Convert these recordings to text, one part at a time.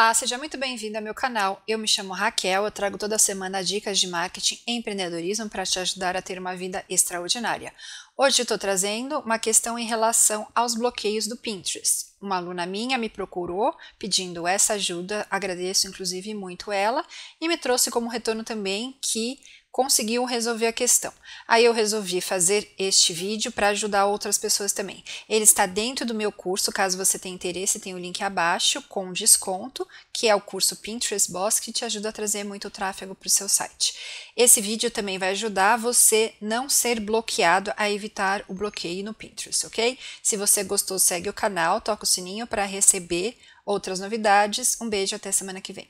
Olá, seja muito bem-vindo ao meu canal. Eu me chamo Raquel, eu trago toda semana dicas de marketing e empreendedorismo para te ajudar a ter uma vida extraordinária. Hoje estou trazendo uma questão em relação aos bloqueios do Pinterest. Uma aluna minha me procurou pedindo essa ajuda, agradeço inclusive muito ela, e me trouxe como retorno também que conseguiu resolver a questão. Aí eu resolvi fazer este vídeo para ajudar outras pessoas também. Ele está dentro do meu curso, caso você tenha interesse, tem o link abaixo com desconto, que é o curso Pinterest Boss, que te ajuda a trazer muito tráfego para o seu site. Esse vídeo também vai ajudar você não ser bloqueado a evitar o bloqueio no Pinterest, ok? Se você gostou, segue o canal, toca o sininho para receber outras novidades. Um beijo até semana que vem.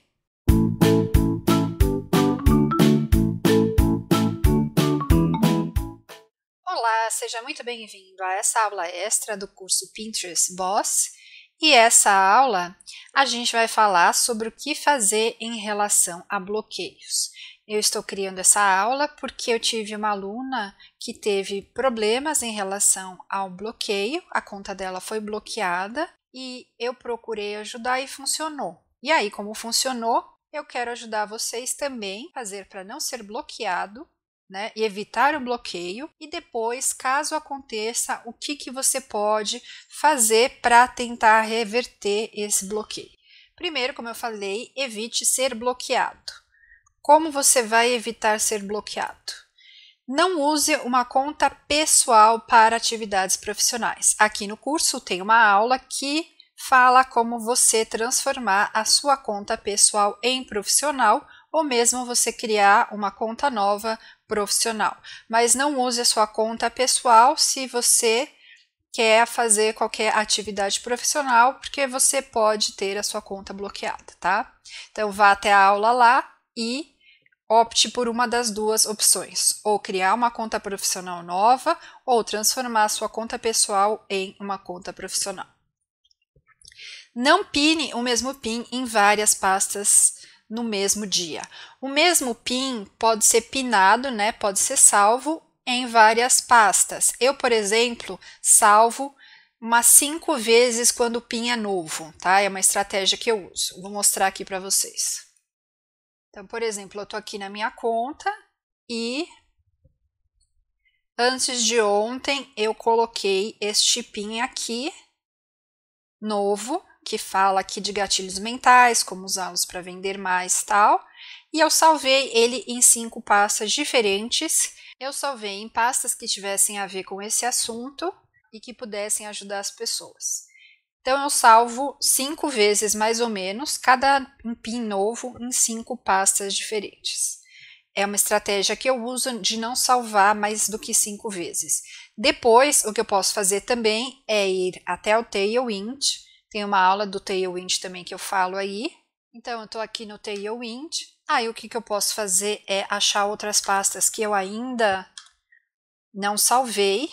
Olá, seja muito bem-vindo a essa aula extra do curso Pinterest Boss. E essa aula a gente vai falar sobre o que fazer em relação a bloqueios. Eu estou criando essa aula porque eu tive uma aluna que teve problemas em relação ao bloqueio, a conta dela foi bloqueada e eu procurei ajudar e funcionou. E aí, como funcionou, eu quero ajudar vocês também a fazer para não ser bloqueado né, e evitar o bloqueio e depois, caso aconteça, o que, que você pode fazer para tentar reverter esse bloqueio. Primeiro, como eu falei, evite ser bloqueado. Como você vai evitar ser bloqueado? Não use uma conta pessoal para atividades profissionais. Aqui no curso tem uma aula que fala como você transformar a sua conta pessoal em profissional ou mesmo você criar uma conta nova profissional. Mas não use a sua conta pessoal se você quer fazer qualquer atividade profissional, porque você pode ter a sua conta bloqueada, tá? Então vá até a aula lá e opte por uma das duas opções, ou criar uma conta profissional nova ou transformar a sua conta pessoal em uma conta profissional. Não pine o mesmo PIN em várias pastas no mesmo dia. O mesmo PIN pode ser pinado, né? Pode ser salvo em várias pastas. Eu, por exemplo, salvo umas cinco vezes quando o PIN é novo, tá? É uma estratégia que eu uso. Vou mostrar aqui para vocês. Então, por exemplo, eu estou aqui na minha conta e antes de ontem eu coloquei este PIN aqui, novo, que fala aqui de gatilhos mentais, como usá-los para vender mais tal. E eu salvei ele em cinco pastas diferentes. Eu salvei em pastas que tivessem a ver com esse assunto e que pudessem ajudar as pessoas. Então eu salvo cinco vezes mais ou menos cada um pin novo em cinco pastas diferentes. É uma estratégia que eu uso de não salvar mais do que cinco vezes. Depois, o que eu posso fazer também é ir até o Tailwind tem uma aula do Tailwind também que eu falo aí. Então, eu estou aqui no Tailwind. Aí, ah, o que, que eu posso fazer é achar outras pastas que eu ainda não salvei.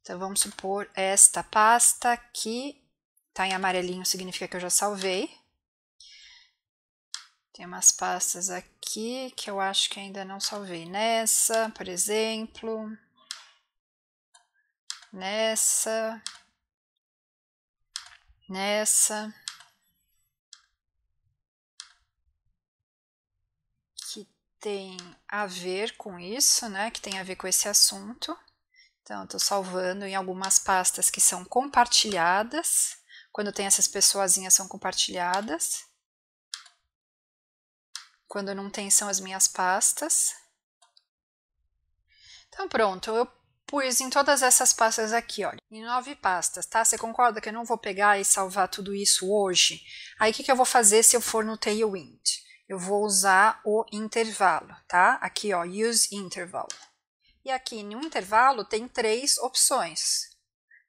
Então, vamos supor esta pasta que está em amarelinho, significa que eu já salvei. Tem umas pastas aqui que eu acho que ainda não salvei. Nessa, por exemplo. Nessa nessa que tem a ver com isso, né? Que tem a ver com esse assunto. Então, estou salvando em algumas pastas que são compartilhadas. Quando tem essas pessoazinhas, são compartilhadas. Quando não tem, são as minhas pastas. Então, pronto, eu pus em todas essas pastas aqui, olha, em nove pastas, tá? Você concorda que eu não vou pegar e salvar tudo isso hoje? Aí, o que, que eu vou fazer se eu for no Tailwind? Eu vou usar o intervalo, tá? Aqui, ó, Use Interval. E aqui, no intervalo, tem três opções.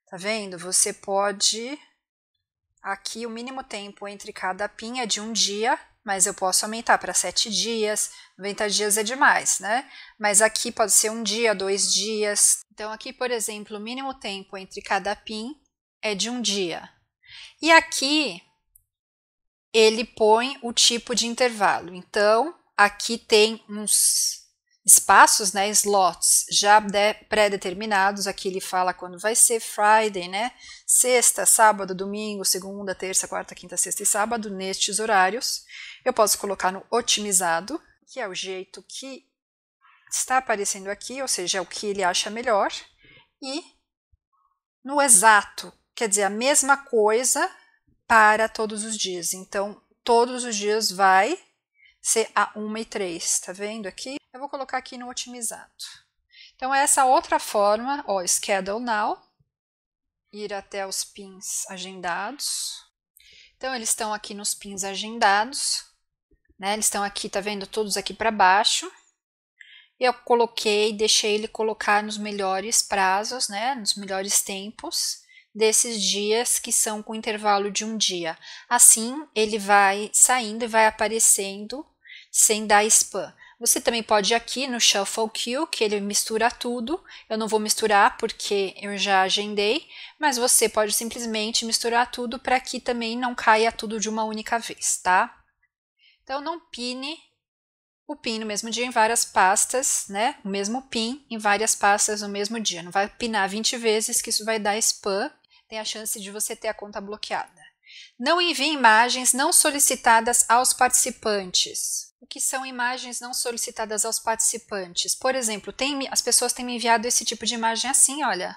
Tá vendo? Você pode... Aqui, o mínimo tempo entre cada pin é de um dia, mas eu posso aumentar para sete dias. 90 dias é demais, né? Mas aqui pode ser um dia, dois dias. Então, aqui, por exemplo, o mínimo tempo entre cada PIN é de um dia. E aqui ele põe o tipo de intervalo. Então, aqui tem uns espaços, né, slots já pré-determinados. Aqui ele fala quando vai ser Friday, né? Sexta, sábado, domingo, segunda, terça, quarta, quinta, sexta e sábado nestes horários. Eu posso colocar no otimizado, que é o jeito que está aparecendo aqui, ou seja, é o que ele acha melhor, e no exato, quer dizer, a mesma coisa para todos os dias. Então, todos os dias vai ser a 1 e 3, tá vendo aqui? Eu vou colocar aqui no otimizado. Então, essa outra forma, ó, Schedule Now, ir até os pins agendados. Então, eles estão aqui nos pins agendados. Né? Eles estão aqui, tá vendo? Todos aqui para baixo. Eu coloquei, deixei ele colocar nos melhores prazos, né? Nos melhores tempos desses dias que são com intervalo de um dia. Assim, ele vai saindo e vai aparecendo sem dar spam. Você também pode ir aqui no Shuffle Queue, que ele mistura tudo. Eu não vou misturar porque eu já agendei, mas você pode simplesmente misturar tudo para que também não caia tudo de uma única vez, tá? Então, não pine o PIN no mesmo dia em várias pastas, né? O mesmo PIN em várias pastas no mesmo dia. Não vai pinar 20 vezes, que isso vai dar spam, tem a chance de você ter a conta bloqueada. Não envie imagens não solicitadas aos participantes. O que são imagens não solicitadas aos participantes? Por exemplo, tem, as pessoas têm me enviado esse tipo de imagem assim, olha.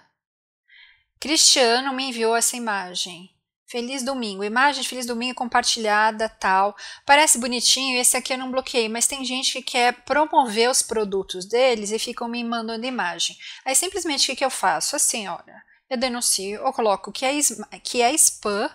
Cristiano me enviou essa imagem. Feliz domingo, imagem de feliz domingo compartilhada, tal. Parece bonitinho, esse aqui eu não bloqueei, mas tem gente que quer promover os produtos deles e ficam me mandando imagem. Aí simplesmente o que, que eu faço? Assim, olha, eu denuncio ou coloco que é, que é spam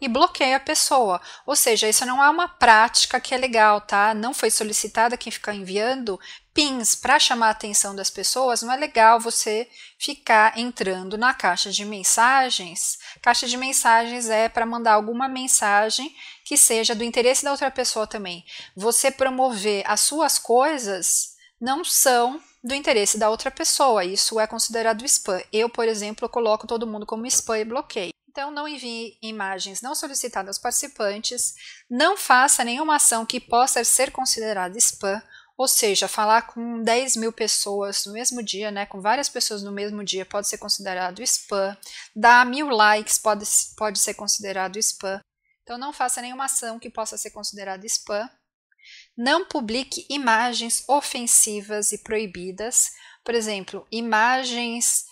e bloqueia a pessoa. Ou seja, isso não é uma prática que é legal, tá? Não foi solicitada quem ficar enviando pins para chamar a atenção das pessoas, não é legal você ficar entrando na caixa de mensagens. Caixa de mensagens é para mandar alguma mensagem que seja do interesse da outra pessoa também. Você promover as suas coisas não são do interesse da outra pessoa. Isso é considerado spam. Eu, por exemplo, coloco todo mundo como spam e bloqueio. Então, não envie imagens não solicitadas aos participantes, não faça nenhuma ação que possa ser considerada spam, ou seja, falar com 10 mil pessoas no mesmo dia, né, com várias pessoas no mesmo dia, pode ser considerado spam, dar mil likes pode, pode ser considerado spam. Então, não faça nenhuma ação que possa ser considerada spam. Não publique imagens ofensivas e proibidas, por exemplo, imagens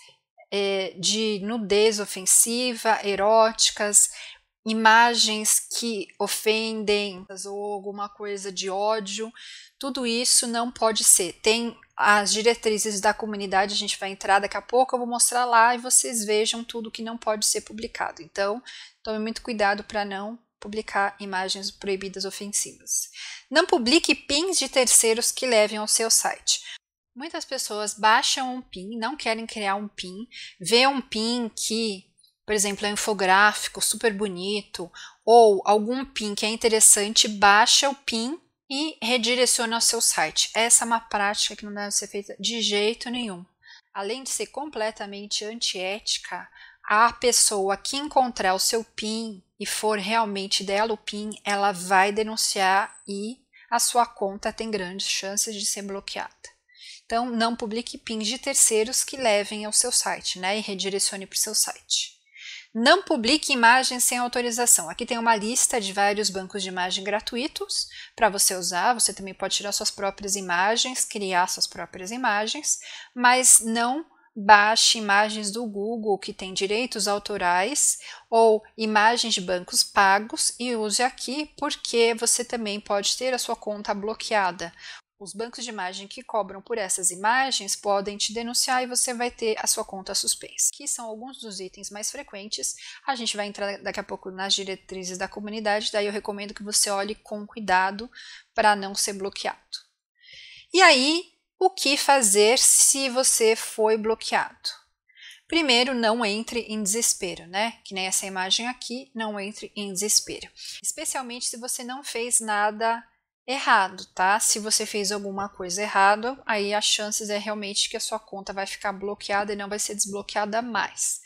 é, de nudez ofensiva, eróticas, imagens que ofendem ou alguma coisa de ódio, tudo isso não pode ser. Tem as diretrizes da comunidade, a gente vai entrar daqui a pouco, eu vou mostrar lá e vocês vejam tudo que não pode ser publicado. Então, tome muito cuidado para não publicar imagens proibidas ofensivas. Não publique pins de terceiros que levem ao seu site. Muitas pessoas baixam um PIN, não querem criar um PIN, vê um PIN que, por exemplo, é um infográfico super bonito, ou algum PIN que é interessante, baixa o PIN e redireciona ao seu site. Essa é uma prática que não deve ser feita de jeito nenhum. Além de ser completamente antiética, a pessoa que encontrar o seu PIN e for realmente dela o PIN, ela vai denunciar e a sua conta tem grandes chances de ser bloqueada. Então, não publique pins de terceiros que levem ao seu site né, e redirecione para o seu site. Não publique imagens sem autorização. Aqui tem uma lista de vários bancos de imagem gratuitos para você usar. Você também pode tirar suas próprias imagens, criar suas próprias imagens, mas não baixe imagens do Google que tem direitos autorais ou imagens de bancos pagos e use aqui porque você também pode ter a sua conta bloqueada os bancos de imagem que cobram por essas imagens podem te denunciar e você vai ter a sua conta suspensa, que são alguns dos itens mais frequentes. A gente vai entrar daqui a pouco nas diretrizes da comunidade, daí eu recomendo que você olhe com cuidado para não ser bloqueado. E aí, o que fazer se você foi bloqueado? Primeiro, não entre em desespero, né? Que nem essa imagem aqui, não entre em desespero. Especialmente se você não fez nada errado, tá? Se você fez alguma coisa errada, aí as chances é realmente que a sua conta vai ficar bloqueada e não vai ser desbloqueada mais.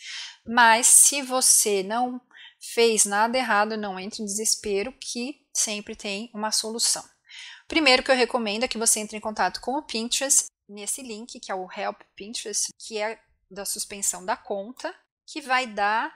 Mas se você não fez nada errado, não entre em desespero, que sempre tem uma solução. Primeiro que eu recomendo é que você entre em contato com o Pinterest nesse link, que é o Help Pinterest, que é da suspensão da conta, que vai dar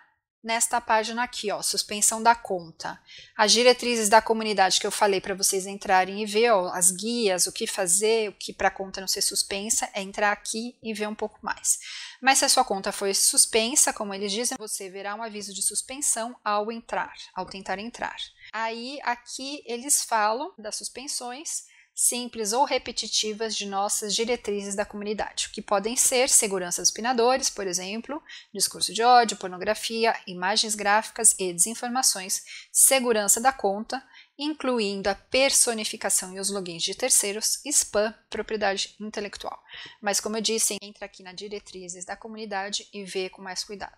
nesta página aqui, ó, suspensão da conta. As diretrizes da comunidade que eu falei para vocês entrarem e ver, ó, as guias, o que fazer, o que para a conta não ser suspensa, é entrar aqui e ver um pouco mais. Mas se a sua conta foi suspensa, como eles dizem, você verá um aviso de suspensão ao entrar, ao tentar entrar. Aí aqui eles falam das suspensões simples ou repetitivas de nossas diretrizes da comunidade, que podem ser segurança dos pinadores, por exemplo, discurso de ódio, pornografia, imagens gráficas e desinformações, segurança da conta, incluindo a personificação e os logins de terceiros, spam, propriedade intelectual. Mas como eu disse, entra aqui na diretrizes da comunidade e vê com mais cuidado.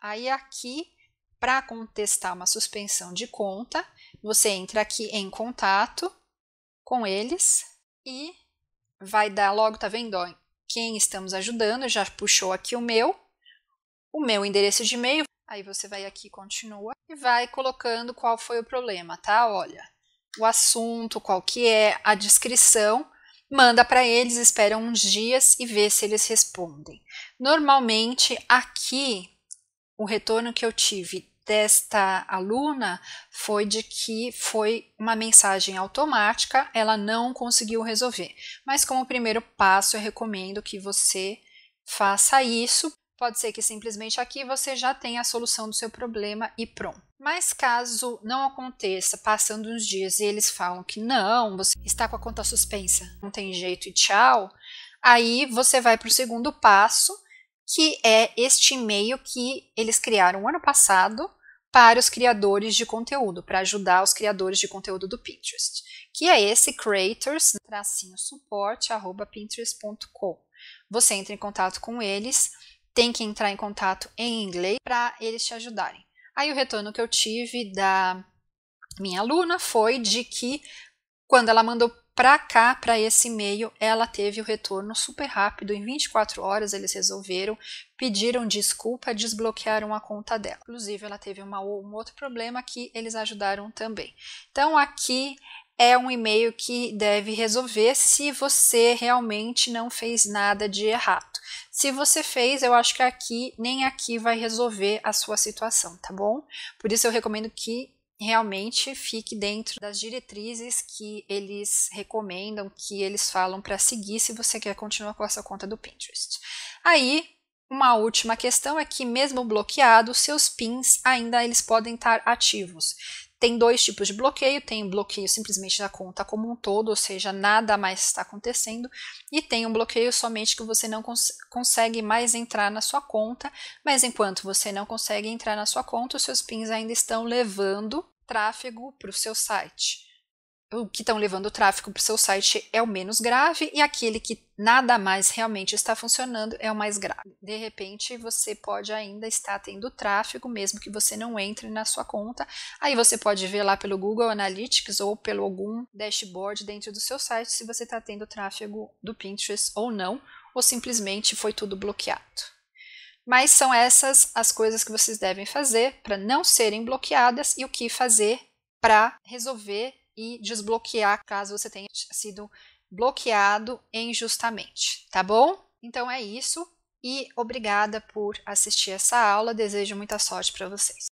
Aí aqui, para contestar uma suspensão de conta, você entra aqui em contato com eles e vai dar logo, tá vendo? Ó, quem estamos ajudando, já puxou aqui o meu, o meu endereço de e-mail. Aí você vai aqui, continua e vai colocando qual foi o problema, tá? Olha, o assunto, qual que é, a descrição, manda para eles, espera uns dias e vê se eles respondem. Normalmente aqui o retorno que eu tive desta aluna foi de que foi uma mensagem automática, ela não conseguiu resolver. Mas como primeiro passo, eu recomendo que você faça isso. Pode ser que simplesmente aqui você já tenha a solução do seu problema e pronto. Mas caso não aconteça, passando uns dias e eles falam que não, você está com a conta suspensa, não tem jeito e tchau, aí você vai para o segundo passo, que é este e-mail que eles criaram ano passado para os criadores de conteúdo, para ajudar os criadores de conteúdo do Pinterest, que é esse creators-support.pinterest.com. Você entra em contato com eles, tem que entrar em contato em inglês para eles te ajudarem. Aí o retorno que eu tive da minha aluna foi de que quando ela mandou para cá, para esse e-mail, ela teve o retorno super rápido. Em 24 horas eles resolveram, pediram desculpa, desbloquearam a conta dela. Inclusive, ela teve uma, um outro problema que eles ajudaram também. Então, aqui é um e-mail que deve resolver se você realmente não fez nada de errado. Se você fez, eu acho que aqui nem aqui vai resolver a sua situação, tá bom? Por isso eu recomendo que realmente fique dentro das diretrizes que eles recomendam, que eles falam para seguir se você quer continuar com a sua conta do Pinterest. Aí, uma última questão é que mesmo bloqueado seus pins ainda eles podem estar ativos. Tem dois tipos de bloqueio: tem o bloqueio simplesmente da conta como um todo, ou seja, nada mais está acontecendo, e tem um bloqueio somente que você não cons consegue mais entrar na sua conta, mas enquanto você não consegue entrar na sua conta, os seus pins ainda estão levando tráfego para o seu site o que estão levando o tráfego para o seu site é o menos grave e aquele que nada mais realmente está funcionando é o mais grave. De repente, você pode ainda estar tendo tráfego, mesmo que você não entre na sua conta. Aí você pode ver lá pelo Google Analytics ou pelo algum dashboard dentro do seu site se você está tendo tráfego do Pinterest ou não, ou simplesmente foi tudo bloqueado. Mas são essas as coisas que vocês devem fazer para não serem bloqueadas e o que fazer para resolver e desbloquear caso você tenha sido bloqueado injustamente, tá bom? Então é isso e obrigada por assistir essa aula. Desejo muita sorte para vocês.